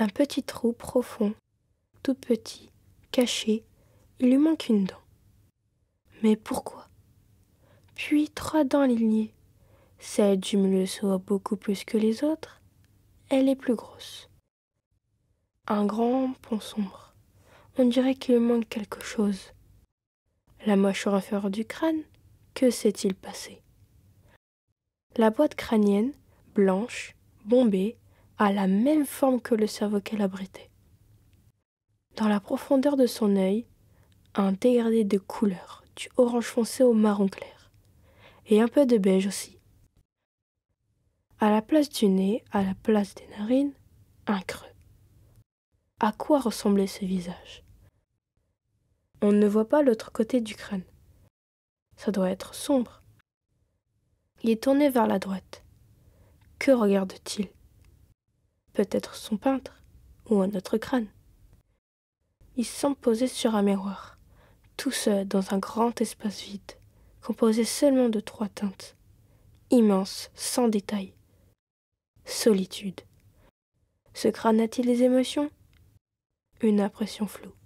un petit trou profond, tout petit, caché, il lui manque une dent. Mais pourquoi Puis trois dents lignées. Celle du milieu soit beaucoup plus que les autres, elle est plus grosse. Un grand pont sombre. On dirait qu'il manque quelque chose. La mâchoire inférieure du crâne, que s'est-il passé La boîte crânienne, blanche, bombée, à la même forme que le cerveau qu'elle abritait. Dans la profondeur de son œil, un dégradé de couleurs, du orange foncé au marron clair, et un peu de beige aussi. À la place du nez, à la place des narines, un creux. À quoi ressemblait ce visage On ne voit pas l'autre côté du crâne. Ça doit être sombre. Il est tourné vers la droite. Que regarde-t-il peut-être son peintre, ou un autre crâne. Il semble sur un miroir, tout seul dans un grand espace vide, composé seulement de trois teintes, immense, sans détail. Solitude. Ce crâne a-t-il des émotions Une impression floue.